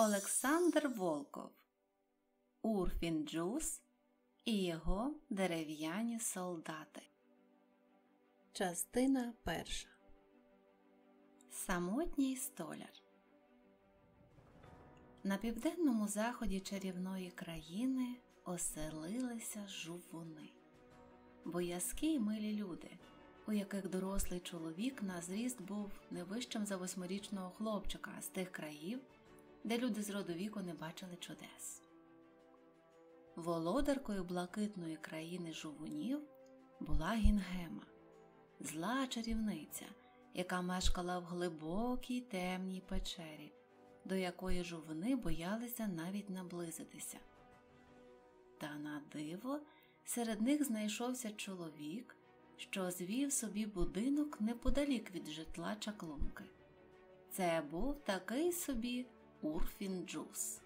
Олександр Волков Урфін Джус і його дерев'яні солдати. Частина перша Самотній столяр. На південному заході чарівної країни оселилися жувуни, боязкі й милі люди, у яких дорослий чоловік на зріст був не вищим за восьмирічного хлопчика з тих країв де люди з роду віку не бачили чудес. Володаркою блакитної країни жовунів була Гінгема, зла чарівниця, яка мешкала в глибокій темній печері, до якої жовуни боялися навіть наблизитися. Та на диво серед них знайшовся чоловік, що звів собі будинок неподалік від житла чаклунки. Це був такий собі Урфін Джус.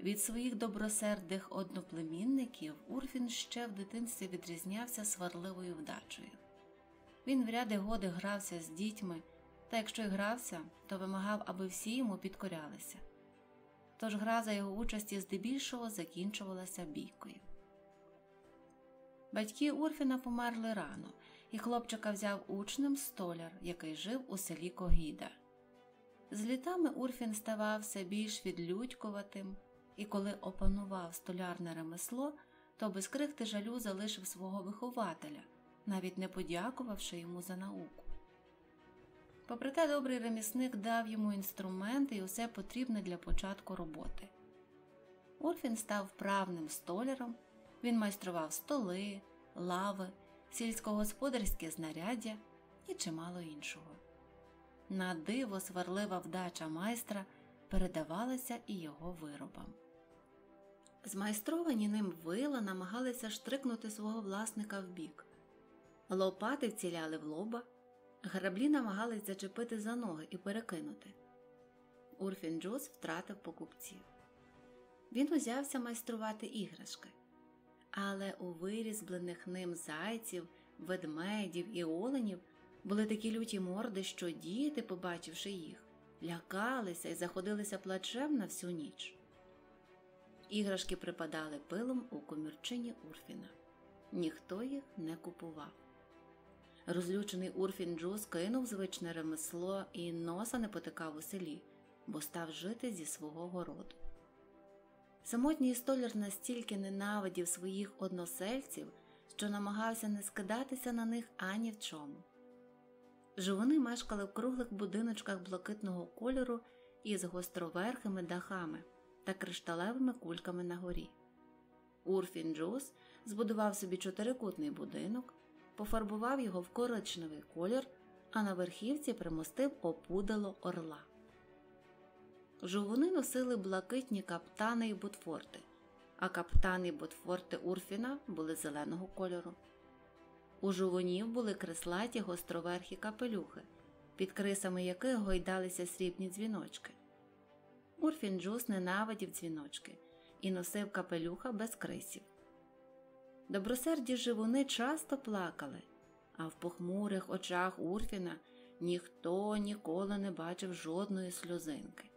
Від своїх добросердих одноплемінників Урфін ще в дитинстві відрізнявся сварливою вдачею. Він в ряди годи грався з дітьми, та якщо й грався, то вимагав, аби всі йому підкорялися. Тож гра за його участі здебільшого закінчувалася бійкою. Батьки Урфіна померли рано, і хлопчика взяв учнем столяр, який жив у селі Когіда. З літами Урфін ставав все більш відлюдькуватим, і коли опанував столярне ремесло, то без крихти жалю залишив свого вихователя, навіть не подякувавши йому за науку. Попри те, добрий ремісник дав йому інструменти і усе потрібне для початку роботи. Урфін став правним столяром, він майстрував столи, лави, сільськогосподарське знаряддя і чимало іншого. На диво сварлива вдача майстра передавалася і його виробам. Змайстровані ним вила намагалися штрикнути свого власника в бік. лопати вціляли в лоба, граблі намагались зачепити за ноги і перекинути. Урфін Джус втратив покупців. Він узявся майструвати іграшки, але у вирізблених ним зайців, ведмедів і оленів. Були такі люті морди, що діти, побачивши їх, лякалися і заходилися плачем на всю ніч. Іграшки припадали пилом у комірчині Урфіна. Ніхто їх не купував. Розлючений Урфін Джус кинув звичне ремесло і носа не потикав у селі, бо став жити зі свого городу. Самотній столяр настільки ненавидів своїх односельців, що намагався не скидатися на них ані в чому. Жигуни мешкали в круглих будиночках блакитного кольору із гостроверхими дахами та кришталевими кульками на горі. Урфін Джус збудував собі чотирикутний будинок, пофарбував його в коричневий колір, а на верхівці примостив опудало орла. Жовуни носили блакитні каптани і ботфорти, а каптани і ботфорти Урфіна були зеленого кольору. У жувунів були креслаті гостроверхі капелюхи, під крисами яких гойдалися срібні дзвіночки. Урфінджус ненавидів дзвіночки і носив капелюха без крисів. Добросерді живуни часто плакали, а в похмурих очах Урфіна ніхто ніколи не бачив жодної сльозинки.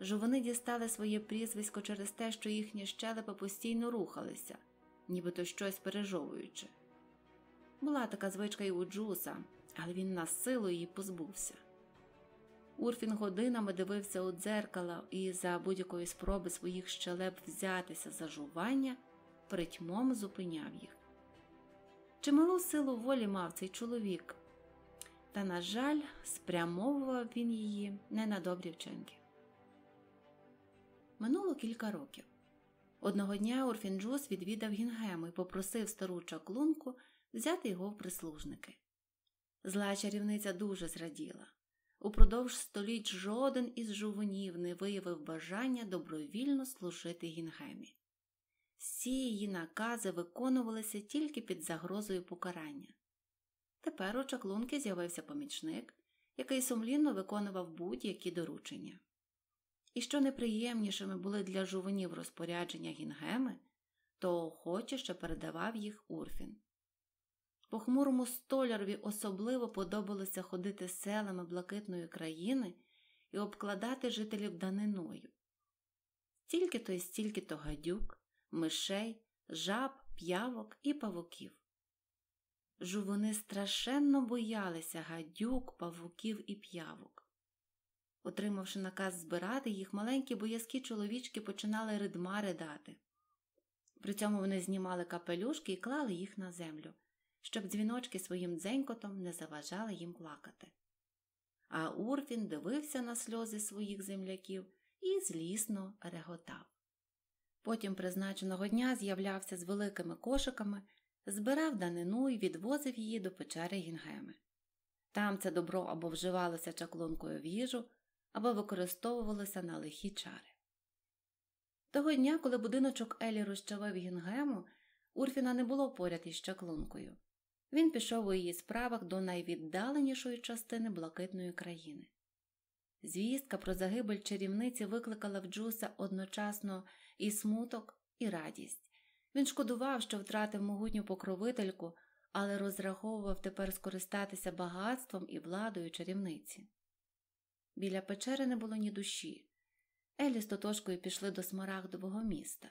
Жовуни дістали своє прізвисько через те, що їхні щелепи постійно рухалися, нібито щось пережовуючи. Була така звичка і у Джуса, але він на силу її позбувся. Урфін годинами дивився у дзеркало і за будь-якої спроби своїх щелеп взятися за жування притьмом зупиняв їх. Чималу силу волі мав цей чоловік, та, на жаль, спрямовував він її не на добрі вчинки. Минуло кілька років. Одного дня Урфін Джус відвідав Гінгему і попросив стару чаклунку взяти його в прислужники. Зла чарівниця дуже зраділа. Упродовж століть жоден із жувунів не виявив бажання добровільно служити Гінгемі. Всі її накази виконувалися тільки під загрозою покарання. Тепер у чаклунки з'явився помічник, який сумлінно виконував будь-які доручення. І що неприємнішими були для жувунів розпорядження Гінгеми, то охоче ще передавав їх Урфін. Похмурому столярові особливо подобалося ходити селами Блакитної країни і обкладати жителів даниною. Стільки то і стільки то гадюк, мишей, жаб, п'явок і павуків. Жувуни страшенно боялися гадюк, павуків і п'явок. Отримавши наказ збирати їх, маленькі боязкі чоловічки починали ридма ридати. При цьому вони знімали капелюшки і клали їх на землю щоб дзвіночки своїм дзенькотом не заважали їм плакати. А Урфін дивився на сльози своїх земляків і злісно реготав. Потім призначеного дня з'являвся з великими кошиками, збирав данину і відвозив її до печери Гінгеми. Там це добро або вживалося чаклункою в їжу, або використовувалося на лихі чари. Того дня, коли будиночок Елі розчавив Гінгему, Урфіна не було поряд із чаклункою. Він пішов у її справах до найвіддаленішої частини блакитної країни. Звістка про загибель чарівниці викликала в Джуса одночасно і смуток, і радість. Він шкодував, що втратив могутню покровительку, але розраховував тепер скористатися багатством і владою чарівниці. Біля печери не було ні душі. Елі з тотошкою пішли до смарагдового міста.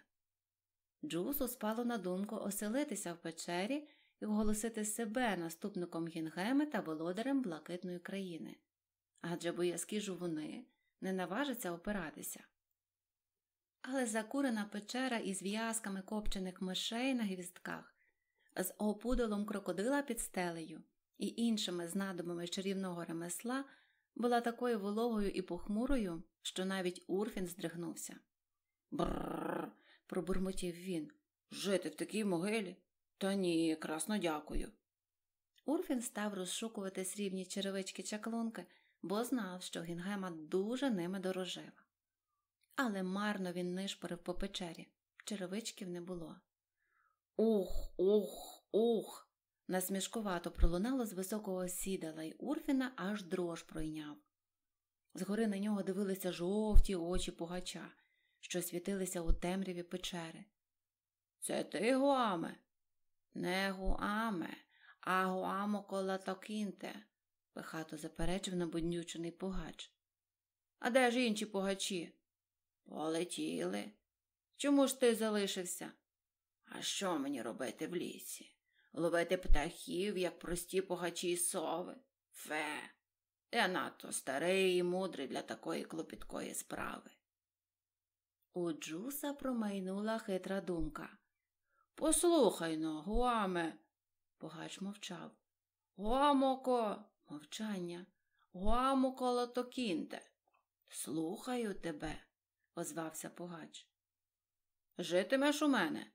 Джусу спало на думку оселитися в печері і оголосити себе наступником Гінгеми та володарем блакитної країни. Адже боязкі жовуни не наважаться опиратися. Але закурена печера із в'язками копчених мишей на гвіздках, з опудолом крокодила під стелею і іншими знадобами чарівного ремесла була такою вологою і похмурою, що навіть Урфін здригнувся. Бррр. пробурмотів він. Жити в такій могилі. Та ні, красно дякую. Урфін став розшукувати срібні черевички чаклунки, бо знав, що Гінгема дуже ними дорожила. Але марно він нишпорив по печері, черевичків не було. Ух, ух, ух! насмішкувато пролунало з високого сідала, і Урфіна аж дрож пройняв. Згори на нього дивилися жовті очі пугача, що світилися у темряві печери. Це ти, Гуаме? Негуаме, агуамо колатокінте, пихато заперечив набуднючений пугач. А де ж інші пугачі? Полетіли. Чому ж ти залишився? А що мені робити в лісі? Ловити птахів, як прості пугачі й сови? Фе, я надто старий і мудрий для такої клопіткої справи. У Джуса промайнула хитра думка. Послухай но, Гуаме. Богач мовчав. Гуамоко, мовчання. Гуамоко Лотокінте. Слухаю тебе, озвався Погач. Житимеш у мене,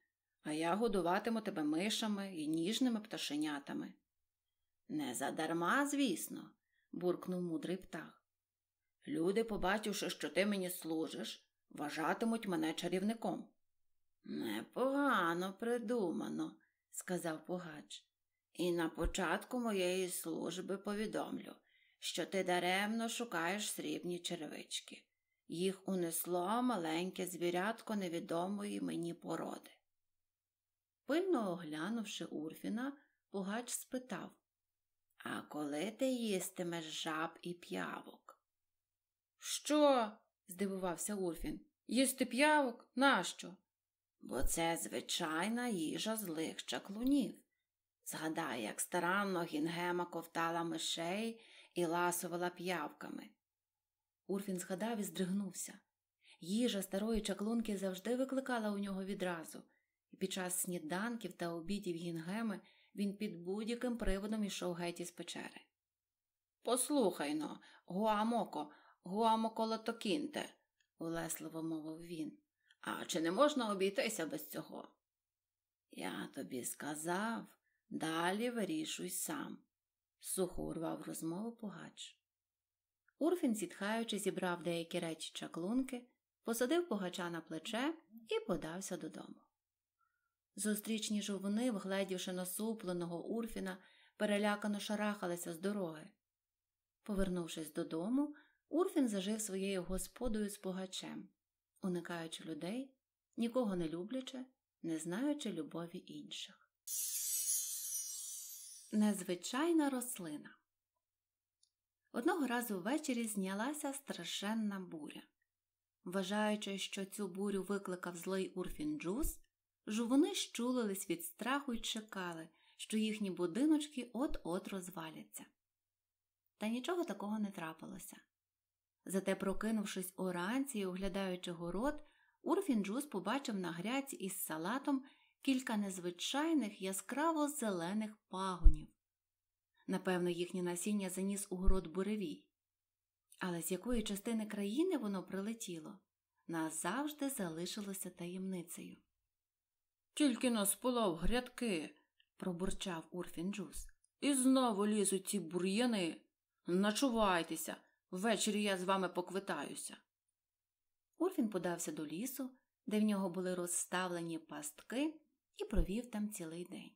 а я годуватиму тебе мишами і ніжними пташенятами. Не задарма, звісно, буркнув мудрий птах. Люди, побачивши, що ти мені служиш, вважатимуть мене чарівником. Непогано придумано, сказав Пугач. І на початку моєї служби повідомлю, що ти даремно шукаєш срібні червички. Їх унесло маленьке звірятко невідомої мені породи. Пильно оглянувши Урфіна, Пугач спитав А коли ти їстимеш жаб і п'явок? Що? здивувався Урфін. Їсти п'явок? Нащо? бо це звичайна їжа злих чаклунів. Згадай, як старанно Гінгема ковтала мишей і ласувала п'явками. Урфін згадав і здригнувся. Їжа старої чаклунки завжди викликала у нього відразу, і під час сніданків та обідів Гінгеми він під будь-яким приводом ішов геть із печери. Послухай но, Гуамоко, Гуамоколотокінте, улесливо мовив він. А чи не можна обійтися без цього? Я тобі сказав, далі вирішуй сам, сухо урвав розмову погач. Урфін, зітхаючи, зібрав деякі речі чаклунки, посадив погача на плече і подався додому. Зустрічні жовуни, вгледівши насупленого Урфіна, перелякано шарахалися з дороги. Повернувшись додому, Урфін зажив своєю господою з погачем уникаючи людей, нікого не люблячи, не знаючи любові інших. Незвичайна рослина. Одного разу ввечері знялася страшенна буря. Вважаючи, що цю бурю викликав злий урфінджус, жувуни щулились від страху і чекали, що їхні будиночки от-от розваляться. Та нічого такого не трапилося. Зате, прокинувшись уранці і оглядаючи город, Урфін Урфінджус побачив на гряці із салатом кілька незвичайних яскраво зелених пагонів. Напевно, їхнє насіння заніс у город буревій. Але з якої частини країни воно прилетіло, назавжди залишилося таємницею. Тільки нас полав грядки, пробурчав Урфінджус. І знову лізуть ці бур'яни. Начувайтеся, Ввечері я з вами поквитаюся. Урфін подався до лісу, де в нього були розставлені пастки, і провів там цілий день.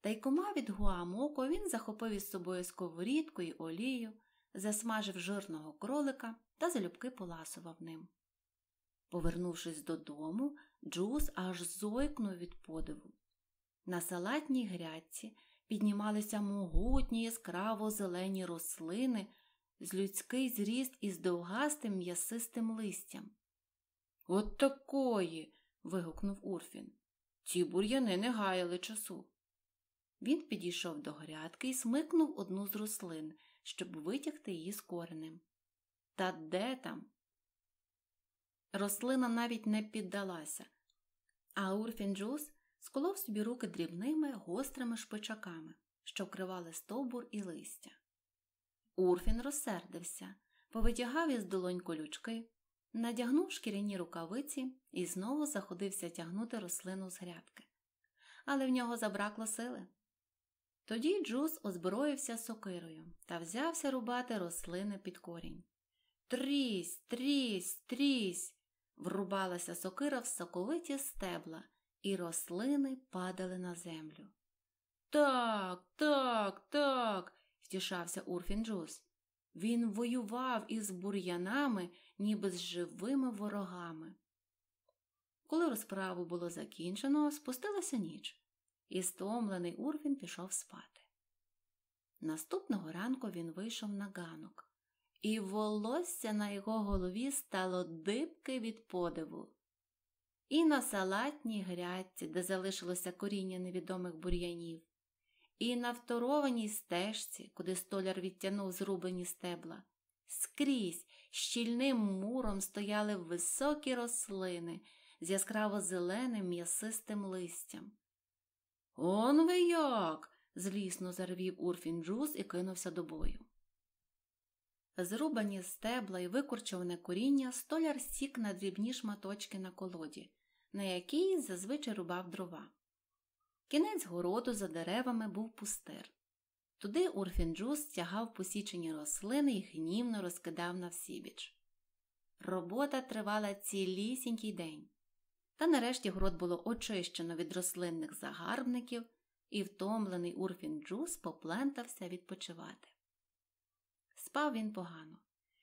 Та й кома від гуамоко він захопив із собою сковорідку і олію, засмажив жирного кролика та залюбки поласував ним. Повернувшись додому, Джус аж зойкнув від подиву. На салатній грядці піднімалися могутні яскраво зелені рослини з людський зріст із довгастим м'ясистим листям. От такої. вигукнув Урфін. Ці бур'яни не гаяли часу. Він підійшов до грядки і смикнув одну з рослин, щоб витягти її з коренем. Та де там? Рослина навіть не піддалася, а Урфін Джус сколов собі руки дрібними гострими шпичаками, що вкривали стовбур і листя. Урфін розсердився, повитягав із долонь колючки, надягнув шкіряні рукавиці і знову заходився тягнути рослину з грядки. Але в нього забракло сили. Тоді Джуз озброївся сокирою та взявся рубати рослини під корінь. Трісь, трісь, трісь. Врубалася сокира в соковиті стебла, і рослини падали на землю. Так, так, так втішався Урфін Джус. Він воював із бур'янами, ніби з живими ворогами. Коли розправу було закінчено, спустилася ніч, і стомлений Урфін пішов спати. Наступного ранку він вийшов на ганок, і волосся на його голові стало дибки від подиву. І на салатній грядці, де залишилося коріння невідомих бур'янів, і на второваній стежці, куди столяр відтягнув зрубані стебла, скрізь щільним муром стояли високі рослини з яскраво зеленим м'ясистим листям. Он ви як! злісно зарвів Урфін Джуз і кинувся до бою. Зрубані стебла і викорчоване коріння столяр сік на дрібні шматочки на колоді, на якій зазвичай рубав дрова. Кінець городу за деревами був пустир. Туди Урфінджус тягав посічені рослини і гнівно розкидав навсібіч. Робота тривала цілісінький день, та нарешті город було очищено від рослинних загарбників, і втомлений Урфінджус поплентався відпочивати. Спав він погано,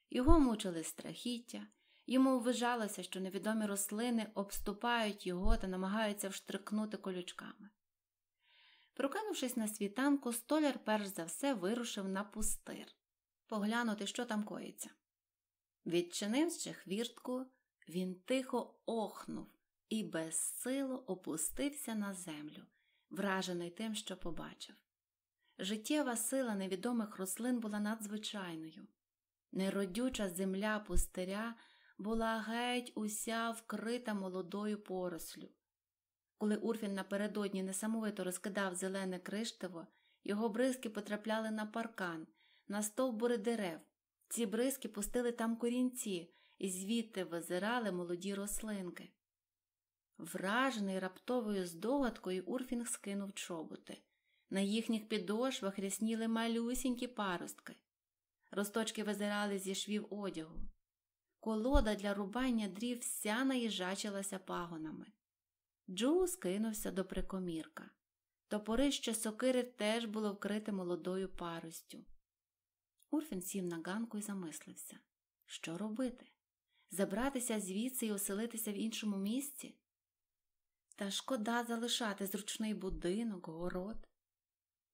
його мучили страхіття, йому ввижалося, що невідомі рослини обступають його та намагаються вштрикнути колючками. Прокинувшись на світанку, столяр перш за все вирушив на пустир поглянути, що там коїться. Відчинивши хвіртку, він тихо охнув і безсило опустився на землю, вражений тим, що побачив. Життєва сила невідомих рослин була надзвичайною. Неродюча земля пустиря була геть уся вкрита молодою порослю. Коли Урфін напередодні несамовито розкидав зелене криштиво, його бризки потрапляли на паркан, на стовбури дерев. Ці бризки пустили там корінці і звідти визирали молоді рослинки. Вражений раптовою здогадкою Урфін скинув чоботи. На їхніх підошвах рясніли малюсінькі паростки. Росточки визирали зі швів одягу. Колода для рубання дрів вся наїжачилася пагонами. Джус кинувся до прикомірка. Топорище сокири теж було вкрите молодою паростю. Урфін сів на ганку і замислився що робити? Забратися звідси і оселитися в іншому місці? Та шкода залишати зручний будинок, город.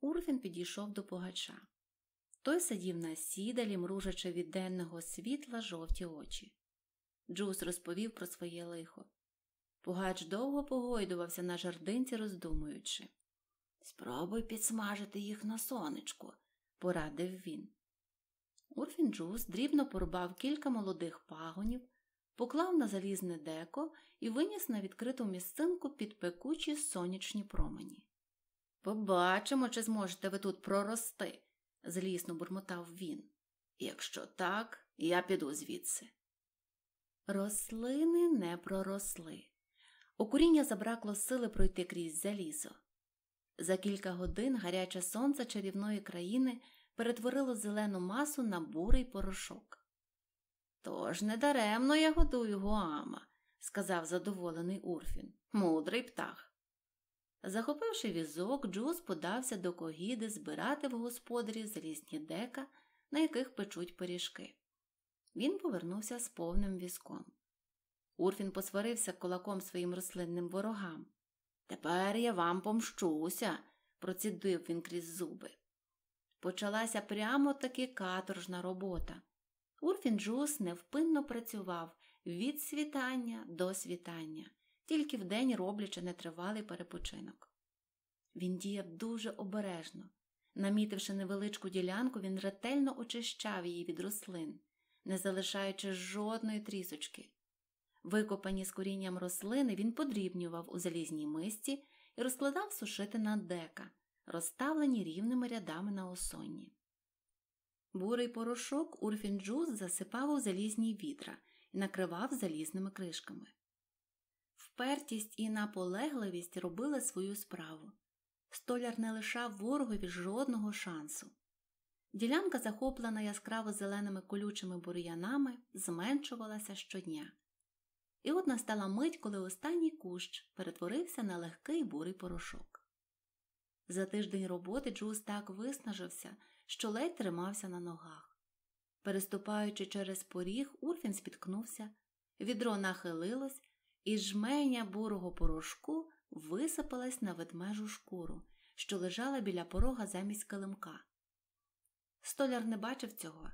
Урфін підійшов до погача. Той сидів на сідалі, мружачи від денного світла жовті очі. Джус розповів про своє лихо. Пугач довго погойдувався на жардинці, роздумуючи. Спробуй підсмажити їх на сонечку, порадив він. Урфінджус дрібно порубав кілька молодих пагонів, поклав на залізне деко і виніс на відкриту місцинку під пекучі сонячні промені. Побачимо, чи зможете ви тут прорости, злісно бурмотав він. Якщо так, я піду звідси. Рослини не проросли. У куріння забракло сили пройти крізь залізо. За кілька годин гаряче сонце чарівної країни перетворило зелену масу на бурий порошок. Тож недаремно я годую Гуама, сказав задоволений Урфін, мудрий птах. Захопивши візок, Джуз подався до когіди збирати в господарі залізні дека, на яких печуть пиріжки. Він повернувся з повним візком. Урфін посварився кулаком своїм рослинним ворогам. Тепер я вам помщуся, процідив він крізь зуби. Почалася прямо таки каторжна робота. Урфін Джус невпинно працював від світання до світання, тільки вдень роблячи нетривалий перепочинок. Він діяв дуже обережно. Намітивши невеличку ділянку, він ретельно очищав її від рослин, не залишаючи жодної трісочки. Викопані з корінням рослини він подрібнював у залізній мисті і розкладав сушити на дека, розставлені рівними рядами на осонні. Бурий порошок урфінджус засипав у залізні вітра і накривав залізними кришками. Впертість і наполегливість робили свою справу. Столяр не лишав ворогові жодного шансу. Ділянка, захоплена яскраво зеленими колючими бур'янами, зменшувалася щодня. І от настала мить, коли останній кущ перетворився на легкий бурий порошок. За тиждень роботи Джуз так виснажився, що ледь тримався на ногах. Переступаючи через поріг, Урфін спіткнувся, відро нахилилось, і жменя бурого порошку висипалась на ведмежу шкуру, що лежала біля порога замість килимка. Столяр не бачив цього.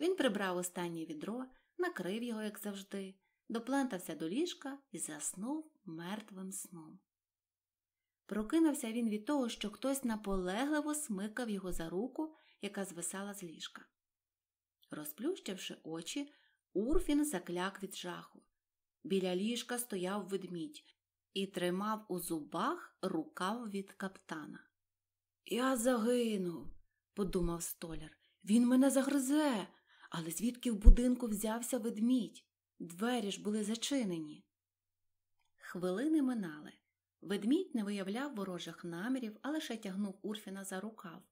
Він прибрав останнє відро, накрив його, як завжди доплентався до ліжка і заснув мертвим сном. Прокинувся він від того, що хтось наполегливо смикав його за руку, яка звисала з ліжка. Розплющивши очі, Урфін закляк від жаху. Біля ліжка стояв ведмідь і тримав у зубах рукав від каптана. Я загинув, подумав столяр. Він мене загризе, але звідки в будинку взявся ведмідь? Двері ж були зачинені. Хвилини минали. Ведмідь не виявляв ворожих намірів, а лише тягнув Урфіна за рукав,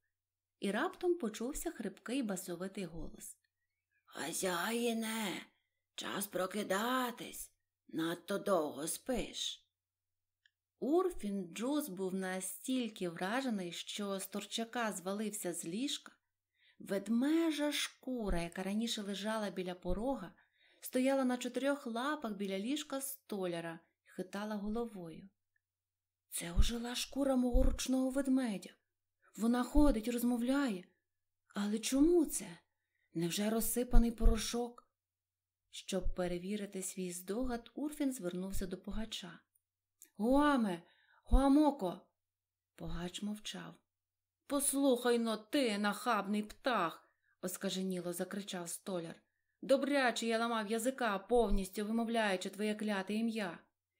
і раптом почувся хрипкий басовитий голос. Хазяїне, час прокидатись, надто довго спиш. Урфін Джуз був настільки вражений, що з торчака звалився з ліжка. Ведмежа шкура, яка раніше лежала біля порога, стояла на чотирьох лапах біля ліжка столяра і хитала головою. Це ожила шкура мого ручного ведмедя. Вона ходить, розмовляє. Але чому це? Невже розсипаний порошок? Щоб перевірити свій здогад, Урфін звернувся до погача. Гуаме, гуамоко. Погач мовчав. Послухай но ти, нахабний птах, оскаженіло закричав столяр. Добряче я ламав язика, повністю вимовляючи твоє кляте ім'я.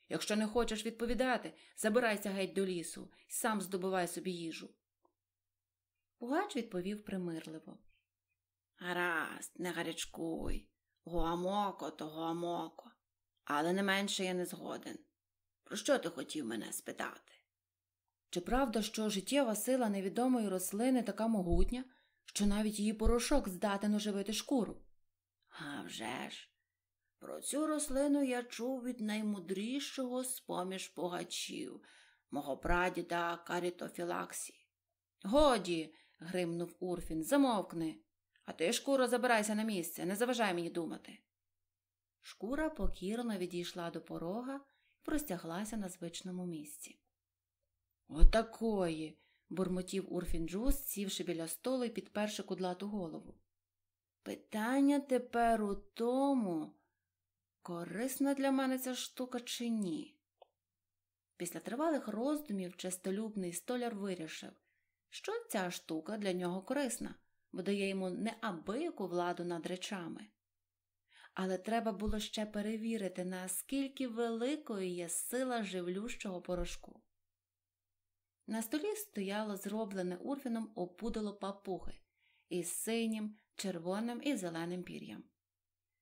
Якщо не хочеш відповідати, забирайся геть до лісу і сам здобувай собі їжу. Пугач відповів примирливо. Гаразд, не гарячкуй, Гуамоко то гуамоко, але не менше я не згоден. Про що ти хотів мене спитати? Чи правда, що життєва сила невідомої рослини така могутня, що навіть її порошок здатен оживити шкуру? А вже ж, про цю рослину я чув від наймудрішого з поміж погачів, мого прадіда Карітофілаксі. Годі. гримнув Урфін, замовкни. А ти, шкуро, забирайся на місце, не заважай мені думати. Шкура покірно відійшла до порога і простяглася на звичному місці. Отакої. бурмотів Урфін Джус, сівши біля столу і підперши кудлату голову. Питання тепер у тому, корисна для мене ця штука чи ні. Після тривалих роздумів честолюбний столяр вирішив, що ця штука для нього корисна, бо дає йому неабияку владу над речами. Але треба було ще перевірити, наскільки великою є сила живлющого порошку. На столі стояло зроблене урфіном опудало папухи із синім червоним і зеленим пір'ям.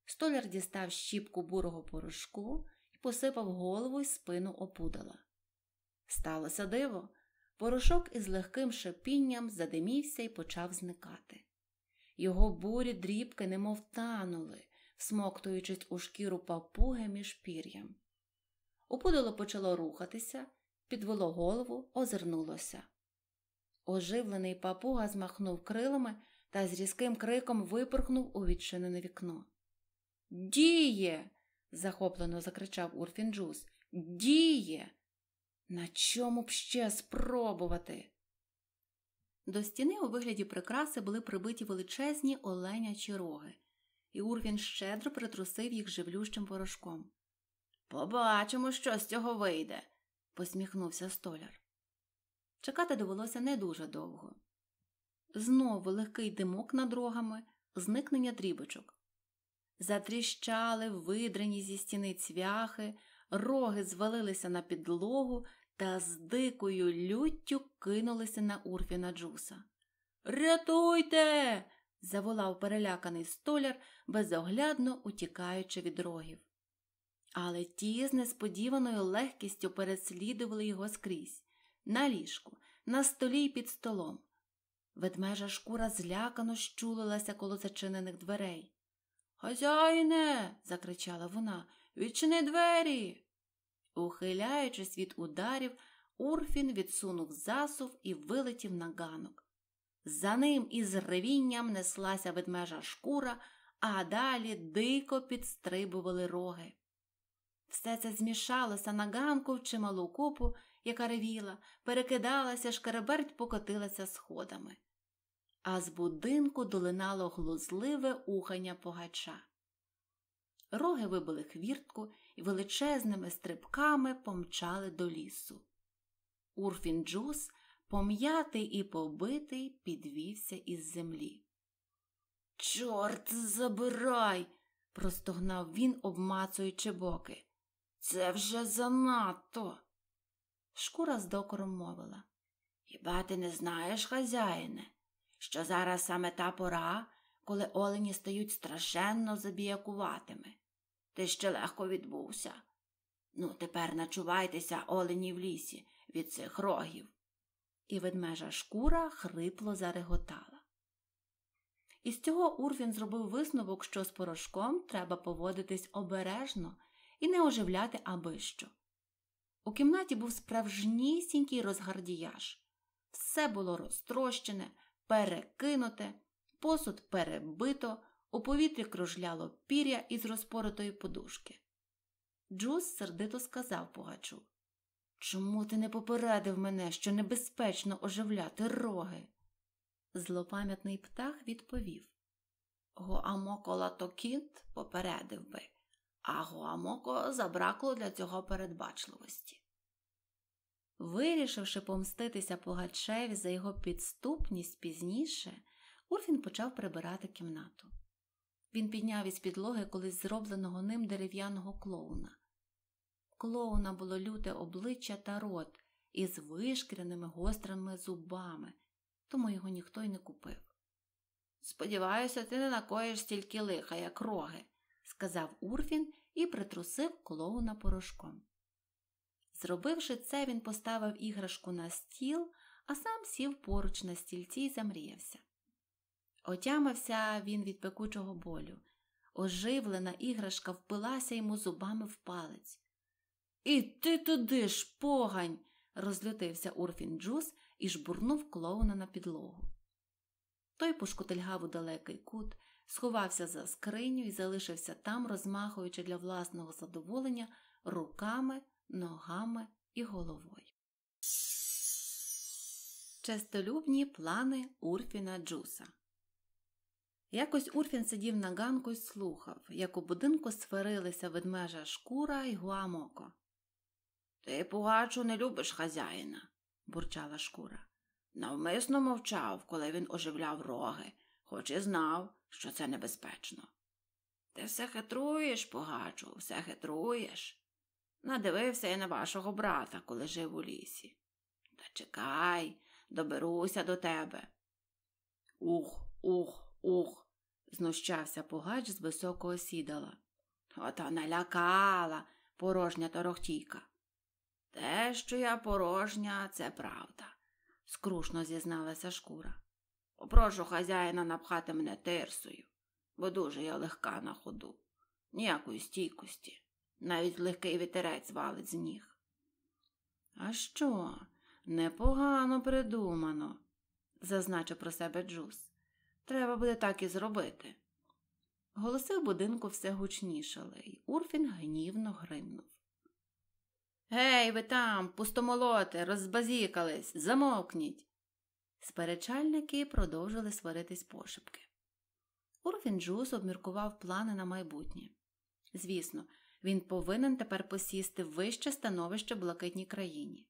Столяр дістав щіпку бурого порошку і посипав голову й спину опудала. Сталося диво. Порошок із легким шипінням задимівся і почав зникати. Його бурі дрібки немов танули, всмоктуючись у шкіру папуги між пір'ям. Опудало почало рухатися, підвело голову, озирнулося. Оживлений папуга змахнув крилами та з різким криком випорхнув у відчинене вікно. Діє. захоплено закричав Урфінджус. Діє. На чому б ще спробувати? До стіни у вигляді прикраси були прибиті величезні оленячі роги, і Урфін щедро притрусив їх живлющим порошком. Побачимо, що з цього вийде, посміхнувся столяр. Чекати довелося не дуже довго знову легкий димок над рогами, зникнення дрібочок. Затріщали видрані зі стіни цвяхи, роги звалилися на підлогу та з дикою люттю кинулися на Урфіна джуса. Рятуйте! заволав переляканий столяр, безоглядно утікаючи від рогів. Але ті з несподіваною легкістю переслідували його скрізь на ліжку, на столі й під столом. Ведмежа шкура злякано щулилася коло зачинених дверей. Хазяїне. закричала вона, відчини двері. Ухиляючись від ударів, Урфін відсунув засув і вилетів на ганок. За ним із ревінням неслася ведмежа шкура, а далі дико підстрибували роги. Все це змішалося на ганку в чималу купу, яка ревіла, перекидалася, шкереберть покотилася сходами а з будинку долинало глузливе ухання погача. Роги вибили хвіртку і величезними стрибками помчали до лісу. Урфін Джус, пом'ятий і побитий, підвівся із землі. Чорт забирай! простогнав він, обмацуючи боки. Це вже занадто. Шкура з докором мовила. Хіба ти не знаєш, хазяїне? що зараз саме та пора, коли олені стають страшенно забіякуватими. Ти ще легко відбувся. Ну, тепер начувайтеся, олені в лісі, від цих рогів. І ведмежа шкура хрипло зареготала. Із цього Урвін зробив висновок, що з порошком треба поводитись обережно і не оживляти аби що. У кімнаті був справжнісінький розгардіяж. Все було розтрощене, перекинуте, посуд перебито, у повітрі кружляло пір'я із розпоротої подушки. Джус сердито сказав пугачу Чому ти не попередив мене, що небезпечно оживляти роги? Злопам'ятний птах відповів Гоамокола то кінт попередив би, а Гоамоко забракло для цього передбачливості. Вирішивши помститися Пугачеві за його підступність пізніше, Урфін почав прибирати кімнату. Він підняв із підлоги колись зробленого ним дерев'яного клоуна. Клоуна було люте обличчя та рот із вишкіреними гострими зубами, тому його ніхто й не купив. Сподіваюся, ти не накоїш стільки лиха, як роги, сказав Урфін і притрусив клоуна порошком. Зробивши це, він поставив іграшку на стіл, а сам сів поруч на стільці і замріявся. Отямився він від пекучого болю. Оживлена іграшка впилася йому зубами в палець. І ти туди ж, погань! розлютився Урфін Джус і жбурнув клоуна на підлогу. Той пошкотильгав у далекий кут, сховався за скриню і залишився там, розмахуючи для власного задоволення руками ногами і головою. Честолюбні плани Урфіна Джуса. Якось Урфін сидів на ганку і слухав, як у будинку сварилися ведмежа шкура і гуамоко. Ти, пугачу, не любиш хазяїна, бурчала шкура. Навмисно мовчав, коли він оживляв роги, хоч і знав, що це небезпечно. Ти все хитруєш, пугачу, все хитруєш, Надивився я на вашого брата, коли жив у лісі. Та чекай, доберуся до тебе. Ух, ух, ух, знущався пугач з високого сідала. Ота налякала порожня торохтійка. Те, що я порожня, це правда, скрушно зізналася шкура. Попрошу хазяїна напхати мене тирсою, бо дуже я легка на ходу, ніякої стійкості навіть легкий вітерець валить з ніг. А що, непогано придумано, зазначив про себе Джус. Треба буде так і зробити. Голоси в будинку все гучнішали, і Урфін гнівно гримнув. Гей, ви там, пустомолоти, розбазікались, замовкніть. Сперечальники продовжили сваритись пошепки. Урфін Джус обміркував плани на майбутнє. Звісно, він повинен тепер посісти вище становище в блакитній країні.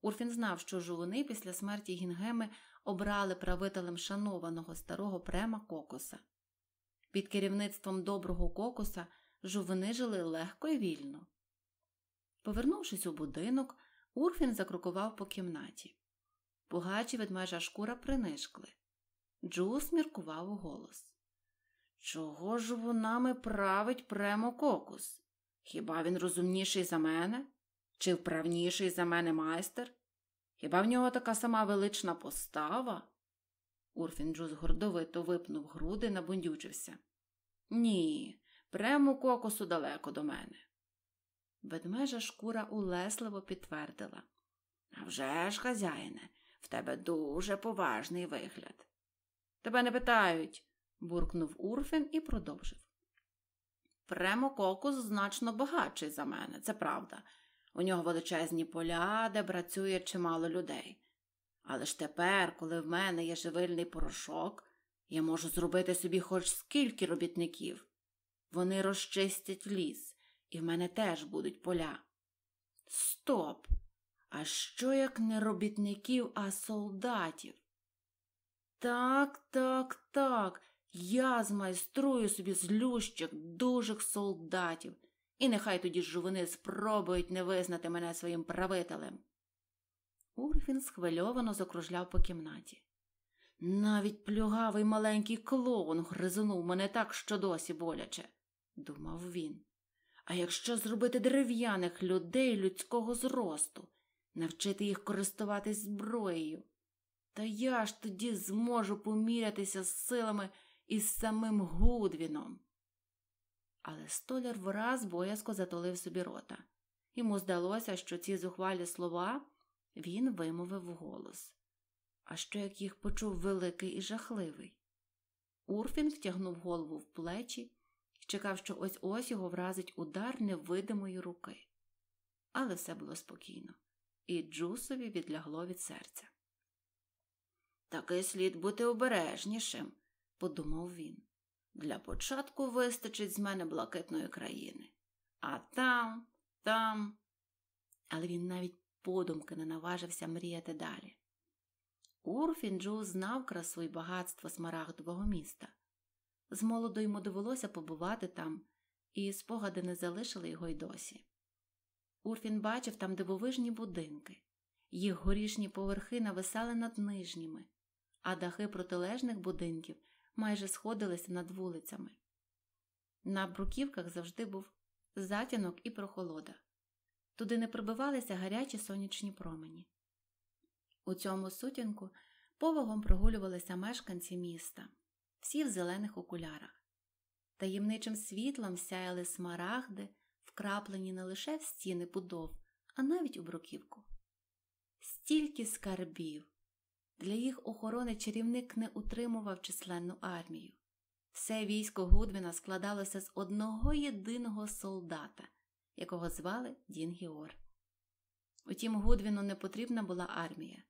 Урфін знав, що жулуни після смерті Гінгеми обрали правителем шанованого старого према кокоса. Під керівництвом доброго кокоса жувини жили легко і вільно. Повернувшись у будинок, Урфін закрукував по кімнаті. Пугачі ведмежа шкура принишкли. Джус міркував у голос. Чого ж вонами править премо кокус? Хіба він розумніший за мене? Чи вправніший за мене майстер? Хіба в нього така сама велична постава? Урфінджус гордовито випнув груди, набундючився. Ні, прему кокосу далеко до мене. Ведмежа шкура улесливо підтвердила. «А вже ж, хазяїне, в тебе дуже поважний вигляд. Тебе не питають, буркнув Урфін і продовжив. Премококус значно багатший за мене, це правда. У нього величезні поля, де працює чимало людей. Але ж тепер, коли в мене є живильний порошок, я можу зробити собі хоч скільки робітників. Вони розчистять ліс, і в мене теж будуть поля. Стоп! А що як не робітників, а солдатів? Так, так, так. Я змайструю собі злющих, дужих солдатів, і нехай тоді ж спробують не визнати мене своїм правителем. Урфін схвильовано закружляв по кімнаті. Навіть плюгавий маленький клоун гризунув мене так, що досі боляче, думав він. А якщо зробити дерев'яних людей людського зросту, навчити їх користуватись зброєю, та я ж тоді зможу помірятися з силами із самим Гудвіном. Але столяр враз боязко затолив собі рота. Йому здалося, що ці зухвалі слова він вимовив вголос. А що як їх почув великий і жахливий? Урфін втягнув голову в плечі чекав, що ось ось його вразить удар невидимої руки. Але все було спокійно, і Джусові відлягло від серця. Такий слід бути обережнішим, подумав він. Для початку вистачить з мене блакитної країни. А там, там. Але він навіть подумки не наважився мріяти далі. Урфінджу знав красу і багатство смарагдового міста. З молоду йому довелося побувати там, і спогади не залишили його й досі. Урфін бачив там дивовижні будинки, їх горішні поверхи нависали над нижніми, а дахи протилежних будинків майже сходилися над вулицями. На бруківках завжди був затінок і прохолода, туди не пробивалися гарячі сонячні промені. У цьому сутінку повагом прогулювалися мешканці міста, всі в зелених окулярах, таємничим світлом сяяли смарагди, вкраплені не лише в стіни будов, а навіть у бруківку. Стільки скарбів, для їх охорони чарівник не утримував численну армію. Все військо Гудвіна складалося з одного єдиного солдата, якого звали Дін Гіор. Утім, Гудвіну не потрібна була армія,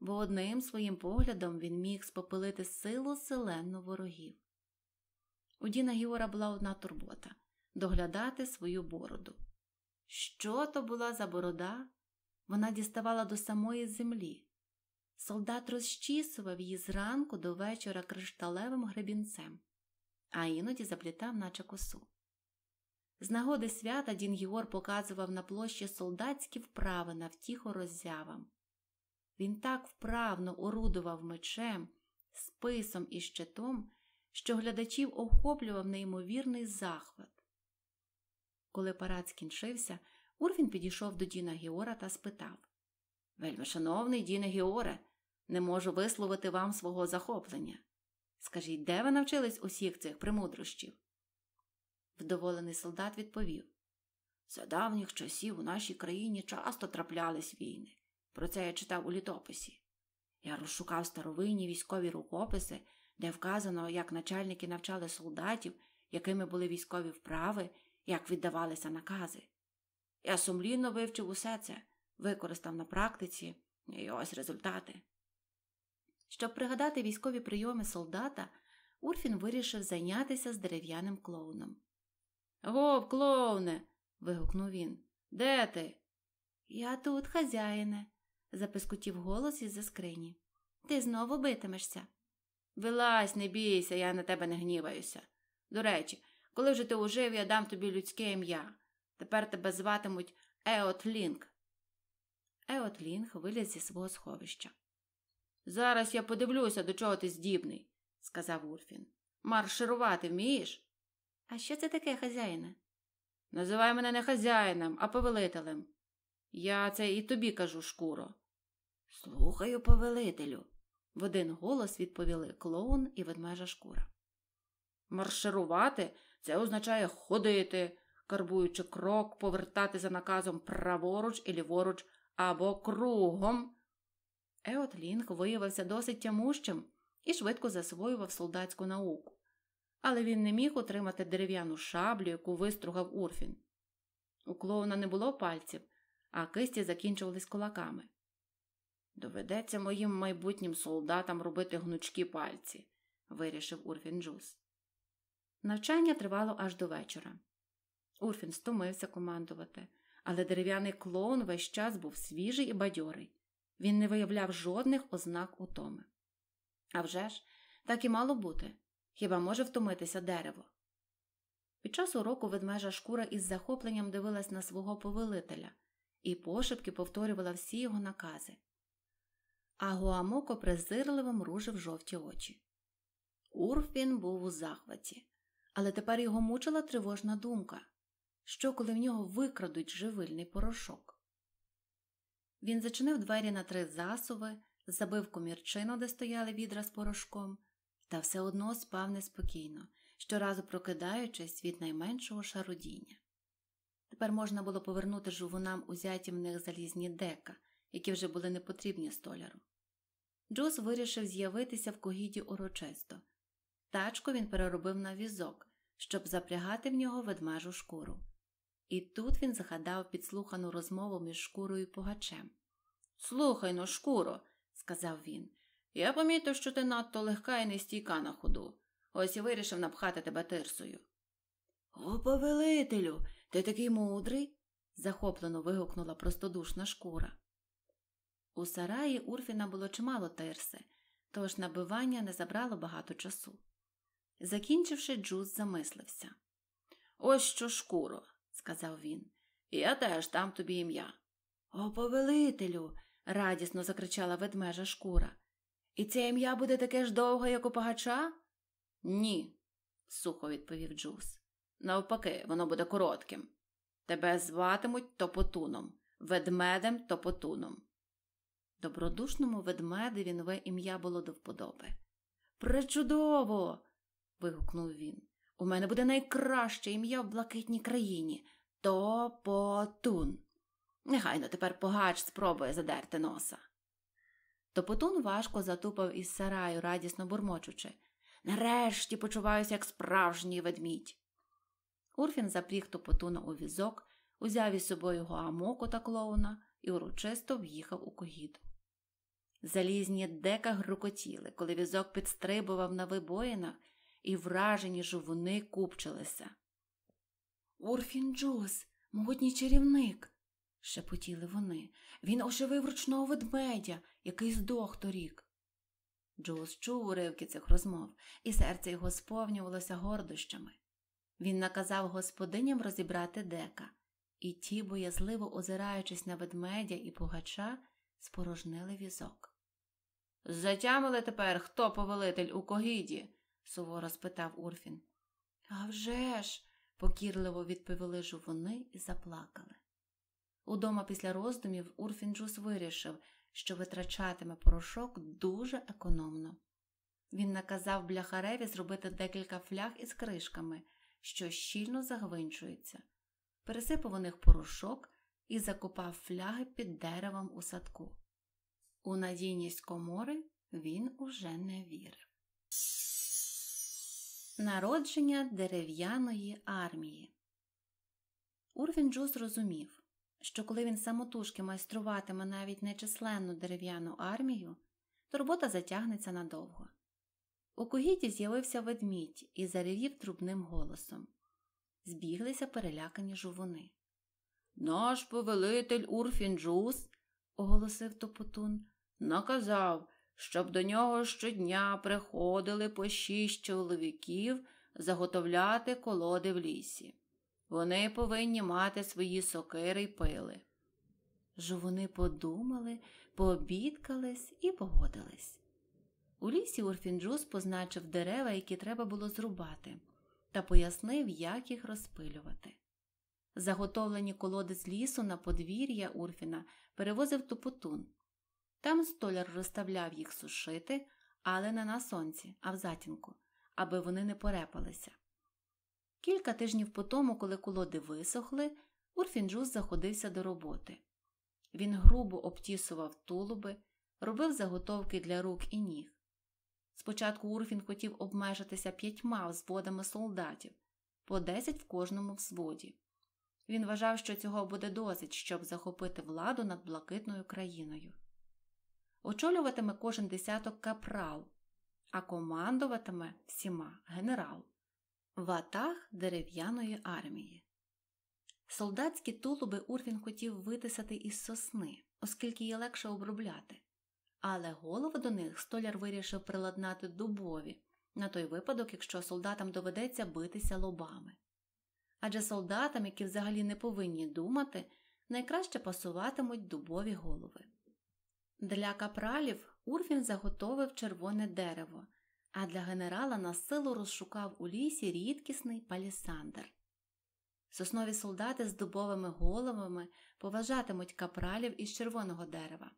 бо одним своїм поглядом він міг спопилити силу селену ворогів. У Діна Гіора була одна турбота доглядати свою бороду. Що то була за борода? Вона діставала до самої землі. Солдат розчісував її зранку до вечора кришталевим гребінцем, а іноді заплітав, наче косу. З нагоди свята Дін Гігор показував на площі солдатські вправи на втіху роззявам. Він так вправно орудував мечем, списом і щитом, що глядачів охоплював неймовірний захват. Коли парад скінчився, Урвін підійшов до Діна Гіора та спитав Вельми шановний Діне Гіоре, не можу висловити вам свого захоплення. Скажіть, де ви навчились усіх цих примудрощів? Вдоволений солдат відповів За давніх часів у нашій країні часто траплялись війни. Про це я читав у літописі. Я розшукав старовинні військові рукописи, де вказано, як начальники навчали солдатів, якими були військові вправи, як віддавалися накази. Я сумлінно вивчив усе це, використав на практиці, і ось результати. Щоб пригадати військові прийоми солдата, Урфін вирішив зайнятися з дерев'яним клоуном. Гов, клоуне. вигукнув він. Де ти? Я тут, хазяїне, запискутів голос із за скрині. Ти знову битимешся. Вилазь, не бійся, я на тебе не гніваюся. До речі, коли вже ти ужив, я дам тобі людське ім'я. Тепер тебе зватимуть Еотлінг. Еотлінг виліз зі свого сховища. Зараз я подивлюся, до чого ти здібний, сказав Урфін. Марширувати вмієш? А що це таке хазяїна? Називай мене не хазяїном, а повелителем. Я це і тобі кажу, шкуро. Слухаю, повелителю, в один голос відповіли клоун і ведмежа шкура. Марширувати це означає ходити, карбуючи крок, повертати за наказом праворуч і ліворуч або кругом, Еотлінг виявився досить тямущим і швидко засвоював солдатську науку, але він не міг отримати дерев'яну шаблю, яку вистругав Урфін. У клоуна не було пальців, а кисті закінчувались кулаками. Доведеться моїм майбутнім солдатам робити гнучкі пальці, вирішив Урфін Джус. Навчання тривало аж до вечора. Урфін стомився командувати, але дерев'яний клоун весь час був свіжий і бадьорий. Він не виявляв жодних ознак утоми. А вже ж, так і мало бути, хіба може втомитися дерево. Під час уроку ведмежа шкура із захопленням дивилась на свого повелителя і пошепки повторювала всі його накази. А Гуамоко презирливо мружив жовті очі. Урфін був у захваті, але тепер його мучила тривожна думка що, коли в нього викрадуть живильний порошок. Він зачинив двері на три засуви, забив комірчину, де стояли відра з порошком, та все одно спав неспокійно, щоразу прокидаючись від найменшого шародіння. Тепер можна було повернути жувунам узяті в них залізні дека, які вже були непотрібні столяру. Джус вирішив з'явитися в когіді урочисто. Тачку він переробив на візок, щоб запрягати в нього ведмежу шкуру. І тут він згадав підслухану розмову між шкурою і пугачем. Слухай но, ну, шкуро, сказав він, я помітив, що ти надто легка і нестійка на ходу. Ось і вирішив напхати тебе тирсою. О, повелителю, ти такий мудрий, захоплено вигукнула простодушна шкура. У сараї Урфіна було чимало тирси, тож набивання не забрало багато часу. Закінчивши, Джуз замислився. Ось що шкуро сказав він. Я теж дам тобі ім'я. О, повелителю. радісно закричала ведмежа шкура. І це ім'я буде таке ж довге, як у пагача? Ні, сухо відповів Джус. Навпаки, воно буде коротким. Тебе зватимуть топотуном, ведмедем топотуном. Добродушному ведмедеві нове ім'я було до вподоби. Пречудово. вигукнув він. У мене буде найкраще ім'я в блакитній країні. Топотун. Негайно тепер погач спробує задерти носа. Топотун важко затупав із сараю, радісно бурмочучи. Нарешті почуваюся, як справжній ведмідь. Урфін запріг топотуна у візок, узяв із собою гуамоку та клоуна і урочисто в'їхав у когід. Залізні дека грукотіли, коли візок підстрибував на вибоїнах, і вражені жовуни купчилися. Урфін Джос, могутній чарівник, шепотіли вони. Він оживив ручного ведмедя, який здох торік. Джоус чув уривки цих розмов, і серце його сповнювалося гордощами. Він наказав господиням розібрати дека, і ті, боязливо озираючись на ведмедя і пугача, спорожнили візок. Затямили тепер, хто повелитель у когіді? суворо спитав Урфін. «А вже ж!» покірливо відповіли ж вони і заплакали. Удома після роздумів Урфінджус вирішив, що витрачатиме порошок дуже економно. Він наказав бляхареві зробити декілька фляг із кришками, що щільно загвинчуються, пересипав у них порошок і закопав фляги під деревом у садку. У надійність комори він уже не вірив. Народження дерев'яної армії. Урвінджу зрозумів, що коли він самотужки майструватиме навіть нечисленну дерев'яну армію, то робота затягнеться надовго. У когіті з'явився ведмідь і заревів трубним голосом. Збіглися перелякані жовуни. Наш повелитель Урфінджус, оголосив топотун, наказав, щоб до нього щодня приходили по шість чоловіків заготовляти колоди в лісі. Вони повинні мати свої сокири й пили. Жовуни подумали, пообідкались і погодились. У лісі Урфінджус позначив дерева, які треба було зрубати, та пояснив, як їх розпилювати. Заготовлені колоди з лісу на подвір'я Урфіна перевозив тупотун. Там столяр розставляв їх сушити, але не на сонці, а в затінку, аби вони не порепалися. Кілька тижнів по тому, коли колоди висохли, Урфінджус заходився до роботи. Він грубо обтісував тулуби, робив заготовки для рук і ніг. Спочатку Урфін хотів обмежитися п'ятьма взводами солдатів, по десять в кожному взводі. Він вважав, що цього буде досить, щоб захопити владу над блакитною країною очолюватиме кожен десяток капрал, а командуватиме всіма генерал ватах дерев'яної армії. Солдатські тулуби Урвін хотів витисати із сосни, оскільки її легше обробляти, але голови до них столяр вирішив приладнати дубові на той випадок, якщо солдатам доведеться битися лобами. Адже солдатам, які взагалі не повинні думати, найкраще пасуватимуть дубові голови. Для капралів Урфін заготовив червоне дерево, а для генерала на силу розшукав у лісі рідкісний палісандр. Соснові солдати з дубовими головами поважатимуть капралів із червоного дерева,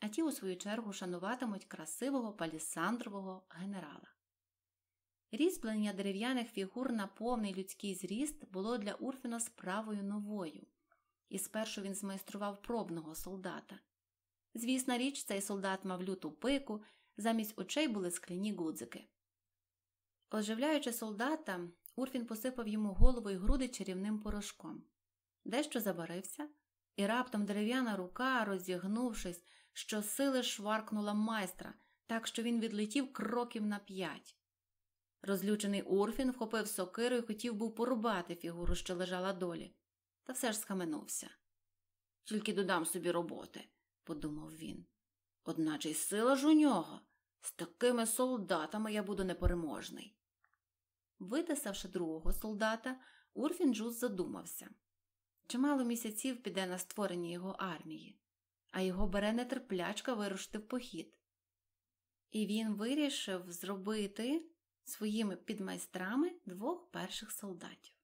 а ті, у свою чергу, шануватимуть красивого палісандрового генерала. Різьблення дерев'яних фігур на повний людський зріст було для Урфіна справою новою, і спершу він змайстрував пробного солдата. Звісна річ, цей солдат мав люту пику, замість очей були скляні гудзики. Оживляючи солдата, Урфін посипав йому голову і груди чарівним порошком. Дещо забарився, і раптом дерев'яна рука, розігнувшись, щосили шваркнула майстра, так що він відлетів кроків на п'ять. Розлючений Урфін вхопив сокиру і хотів був порубати фігуру, що лежала долі, та все ж схаменувся. Тільки додам собі роботи подумав він. Одначе й сила ж у нього. З такими солдатами я буду непереможний. Витисавши другого солдата, Урфін Джуз задумався чимало місяців піде на створення його армії, а його бере нетерплячка вирушити в похід. І він вирішив зробити своїми підмайстрами двох перших солдатів.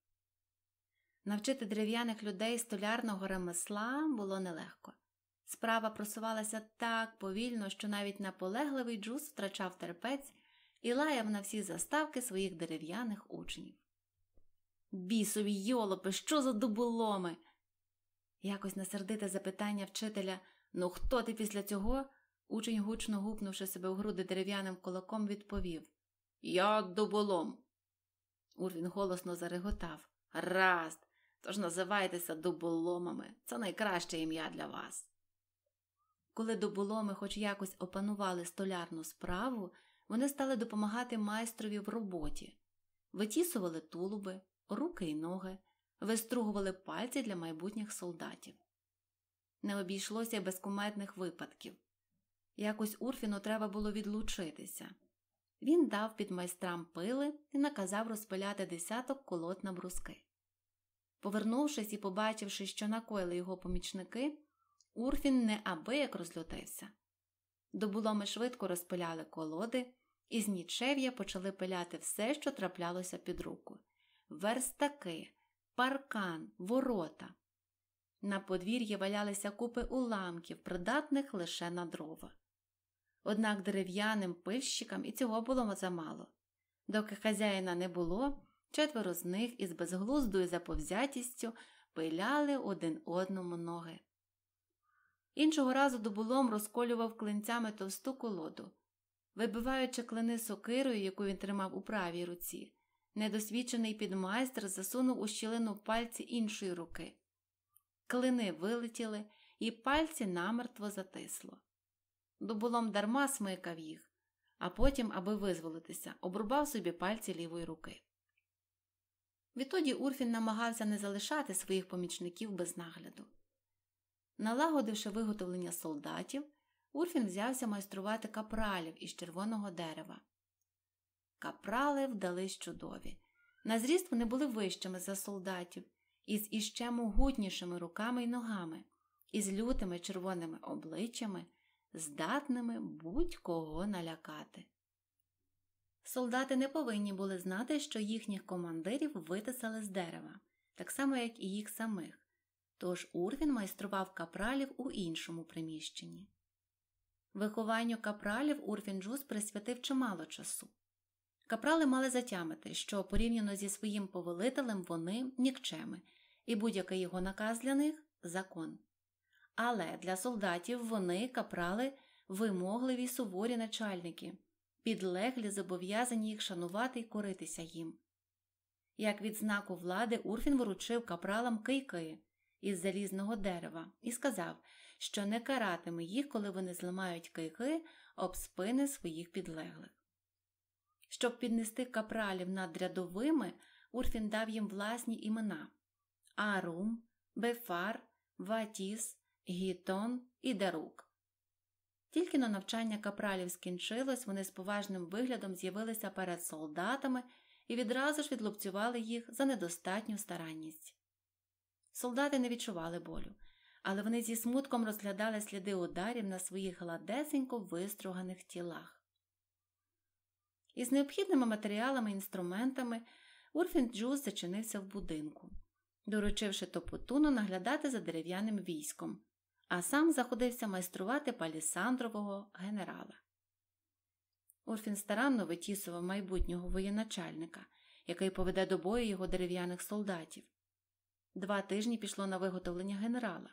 Навчити дерев'яних людей столярного ремесла було нелегко. Справа просувалася так повільно, що навіть наполегливий джус втрачав терпець і лаяв на всі заставки своїх дерев'яних учнів. Бісові йолопи, що за дуболоми? Якось на сердите запитання вчителя Ну, хто ти після цього? Учень, гучно гупнувши себе в груди дерев'яним кулаком, відповів Я дуболом. Урвін голосно зареготав. Раст, тож називайтеся дуболомами. Це найкраще ім'я для вас. Коли доболоми хоч якось опанували столярну справу, вони стали допомагати майстрові в роботі, витісували тулуби, руки й ноги, вистругували пальці для майбутніх солдатів. Не обійшлося без куметних випадків. Якось Урфіну треба було відлучитися. Він дав під майстрам пили і наказав розпиляти десяток колот на бруски. Повернувшись і побачивши, що накоїли його помічники, Урфін неабияк розлютився. Добуломи швидко розпиляли колоди, і з нічев'я почали пиляти все, що траплялося під руку верстаки, паркан, ворота. На подвір'ї валялися купи уламків, придатних лише на дрова. Однак дерев'яним пильщикам і цього було замало. Доки хазяїна не було, четверо з них із безглуздою заповзятістю пиляли один одному ноги. Іншого разу добулом розколював клинцями товсту колоду, вибиваючи клини сокирою, яку він тримав у правій руці, недосвідчений підмайстер засунув у щілину пальці іншої руки. Клини вилетіли, і пальці намертво затисло. Добулом дарма смикав їх, а потім, аби визволитися, обрубав собі пальці лівої руки. Відтоді Урфін намагався не залишати своїх помічників без нагляду. Налагодивши виготовлення солдатів, Урфін взявся майструвати капралів із червоного дерева. Капрали вдались чудові. На зріст вони були вищими за солдатів, із іще могутнішими руками й ногами, із лютими червоними обличчями, здатними будь-кого налякати. Солдати не повинні були знати, що їхніх командирів витисали з дерева, так само, як і їх самих тож Урвін майстрував капралів у іншому приміщенні. Вихованню капралів Урвін Джус присвятив чимало часу. Капрали мали затямити, що порівняно зі своїм повелителем вони нікчеми, і будь-який його наказ для них закон. Але для солдатів вони, капрали, вимогливі й суворі начальники, підлеглі зобов'язані їх шанувати й коритися їм. Як відзнаку влади, Урфін вручив капралам кийки, із залізного дерева і сказав, що не каратиме їх, коли вони зламають кайки об спини своїх підлеглих. Щоб піднести капралів над рядовими, Урфін дав їм власні імена Арум, Бефар, Ватіс, Гітон і Дарук. Тільки на навчання капралів скінчилось, вони з поважним виглядом з'явилися перед солдатами і відразу ж відлупцювали їх за недостатню старанність. Солдати не відчували болю, але вони зі смутком розглядали сліди ударів на своїх гладесенько виструганих тілах. Із необхідними матеріалами і інструментами Урфін Джуз зачинився в будинку, доручивши топотуну наглядати за дерев'яним військом, а сам заходився майструвати палісандрового генерала. Урфін старанно витісував майбутнього воєначальника, який поведе до бою його дерев'яних солдатів. Два тижні пішло на виготовлення генерала,